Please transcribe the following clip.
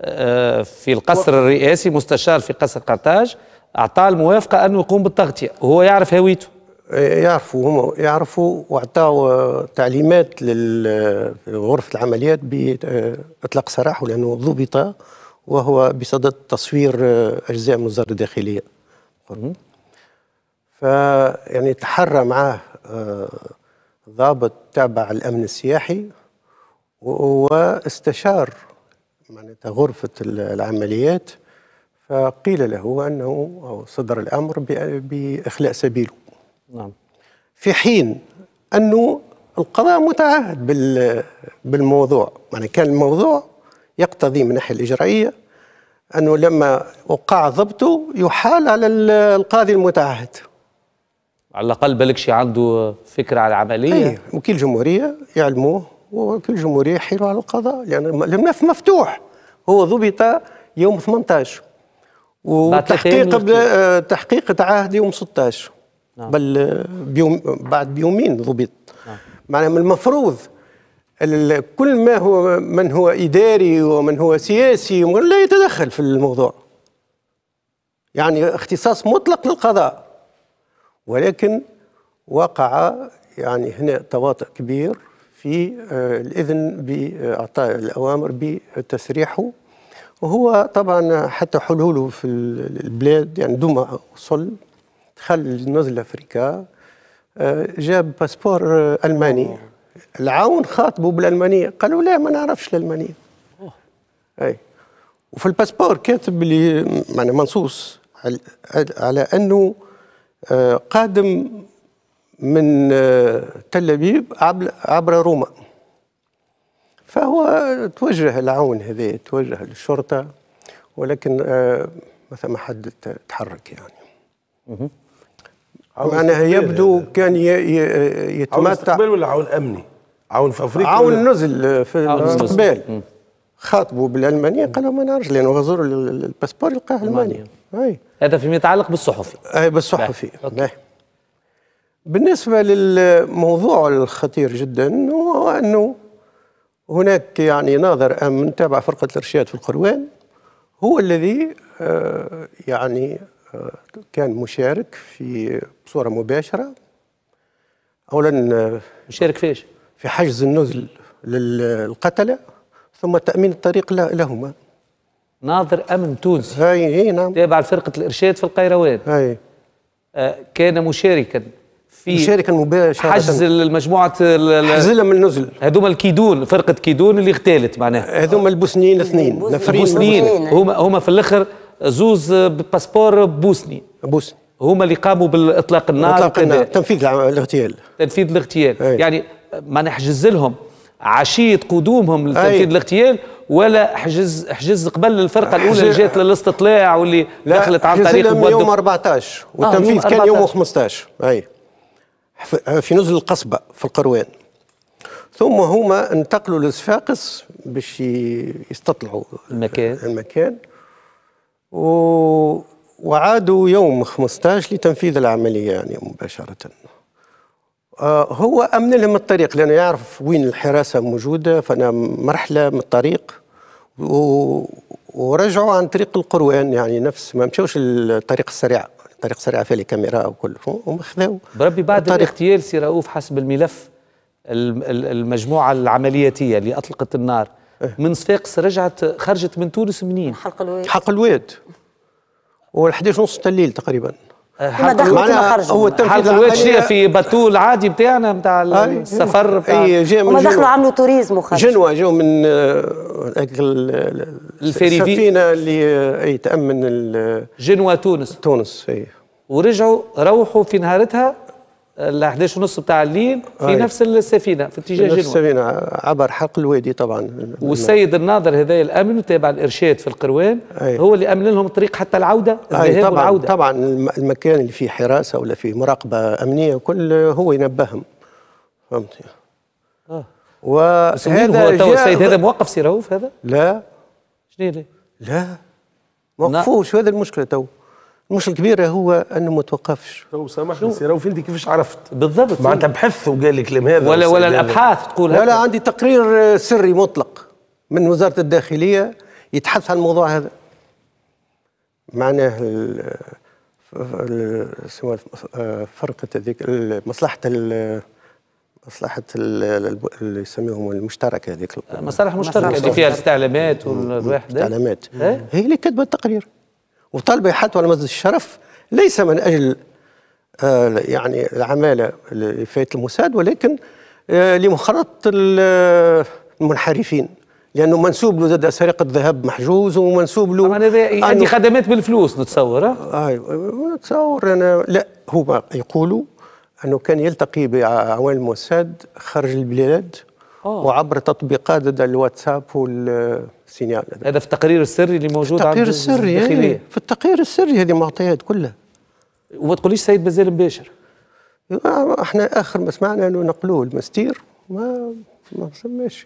آه، في القصر الرئاسي مستشار في قصر قرطاج اعطاه الموافقه انه يقوم بالتغطيه وهو يعرف هويته آه، يعرفوا هم يعرفوا واعطاو تعليمات لغرفه العمليات باطلاق سراحه لانه ضبط وهو بصدد تصوير آه، اجزاء من وزاره الداخليه فيعني تحرى معاه ضابط تابع الامن السياحي واستشار معناتها يعني غرفة العمليات فقيل له أنه أو صدر الأمر بإخلاء سبيله نعم في حين أنه القضاء متعهد بالموضوع يعني كان الموضوع يقتضي من الناحية الإجرائية أنه لما وقع ضبطه يحال على القاضي المتعهد على الأقل بلكش عنده فكرة على العملية أيه. وكيل الجمهورية يعلموه وكل جمهورية يحيلوا على القضاء لأن الملف مفتوح هو ضبط يوم 18 وتحقيق آه، تحقيق تعهد يوم 16 نعم. بل آه، بيوم بعد بيومين ضبط نعم. معناه من المفروض كل ما هو من هو اداري ومن هو سياسي لا يتدخل في الموضوع يعني اختصاص مطلق للقضاء ولكن وقع يعني هنا تواطؤ كبير في آه، الإذن بإعطاء الأوامر بتسريحه وهو طبعا حتى حلوله في البلاد يعني دمى وصل دخل نزل أفريكا آه، جاب باسبور ألماني العون خاطبه بالألمانية قالوا لا ما نعرفش الألمانية أي وفي الباسبور كاتب لي معنى منصوص على أنه آه، قادم من آه، تل أبيب عبر روما فهو توجه العون هذا توجه للشرطة ولكن آه، ما حد تحرك يعني معناها يعني يبدو آه، كان يتمتع عون استقبال ولا عون أمني؟ عون في أفريقيا عون نزل في الاستقبال خاطبوا بالألمانية قالوا ما نعرفش لأنه غزور الباسبور يلقاه ألمانيا هذا فيما يتعلق بالصحفي أي بالصحفي بالنسبة للموضوع الخطير جدا هو أنه هناك يعني ناظر أمن تابع فرقة الإرشاد في القروان هو الذي آه، يعني آه، كان مشارك في بصورة مباشرة أولا آه، مشارك فيش؟ في حجز النزل للقتلة ثم تأمين الطريق لهما ناظر أمن تونسي أي نعم تابع لفرقة الإرشاد في القيروان أي كان مشاركا في مشاركه مباشره حجز المجموعه حجزلها من النزل هذوما الكيدون فرقه كيدون اللي اغتالت معناها هذوما البوسنيين اثنين البوسنيين هما هما في الاخر زوز باسبور بوسني بوسني هما اللي قاموا بالاطلاق النار اطلاق النار تنفيذ الاغتيال تنفيذ الاغتيال أي. يعني ما نحجز لهم عشيه قدومهم لتنفيذ الاغتيال ولا حجز حجز قبل الفرقه الاولى اللي جات للاستطلاع واللي دخلت عن طريق يوم 14 والتنفيذ آه يوم كان 14. يوم 15 اي في نزل القصبة في القروان ثم هما انتقلوا لصفاقس باش يستطلعوا المكان المكان و... وعادوا يوم 15 لتنفيذ العملية يعني مباشرة آه، هو أمن لهم الطريق لأنه يعرف وين الحراسة موجودة فأنا مرحلة من الطريق و... ورجعوا عن طريق القروان يعني نفس ما مشوش الطريق السريع طريق سريع فيها الكاميرا وكله وخذاو بربي بعد الاغتيال سي رؤوف حسب الملف المجموعه العملياتيه اللي اطلقت النار إيه. من صفاقس رجعت خرجت من تونس منين؟ حلق الواد حلق الواد وال 11 ونص الليل تقريبا كما دخلوا كما خرجوا هو التنفيذ العملية في باتول عادي بتاعنا بتاع آه، السفر بتاع اي جاء من هما دخلوا عملوا توريزم وخرجوا جنوة جاوا من آه، الفريدي السفينة اللي اي تأمن جنوة تونس تونس اي ورجعوا روحوا في نهارتها ال 11 ونص بتاع الليل في آه نفس السفينه في اتجاه جنوب السفينه عبر حق الوادي طبعا والسيد الناظر هذا الامن تابع الارشاد في القروان آه هو اللي امن لهم الطريق حتى العوده الذهاب طبعا والعوده طبعا المكان اللي فيه حراسه ولا فيه مراقبه امنيه وكل هو ينبههم فهمت اه وهذا هو السيد هذا موقف سيروف هذا؟ لا شنو لا موقفوش هذا المشكله تو المشكل الكبير هو انه ما توقفش لو سامحني سي رؤوف انت كيفاش عرفت بالضبط معناتها بحث وقال الكلام هذا ولا ولا الابحاث تقول لا لا عندي تقرير سري مطلق من وزاره الداخليه يتحدث عن الموضوع هذا معناه فرقه هذيك مصلحه مصلحة اللي يسميهم المشتركة هذيك المصالح المشتركة اللي فيها الاستعلامات والواحد الاستعلامات إيه؟ هي اللي كتبت التقرير وطالبه يحطوا على مسجد الشرف ليس من اجل آه، يعني العماله لفئه الموساد ولكن آه، لمخالطه آه، المنحرفين لانه منسوب له زاد سرقه ذهب محجوز ومنسوب له طبعا يعني خدمات بالفلوس نتصور ايوه نتصور انا لا هو يقولوا انه كان يلتقي بعوان الموساد خارج البلاد أوه. وعبر تطبيقات ضد الواتساب والسينيال هذا في التقرير السري اللي موجود في التقرير السري يعني في التقرير السري هذه معطيات كلها وما تقوليش سيد بزير مباشر احنا اخر ما سمعنا انه نقلوه المستير ما ما سماش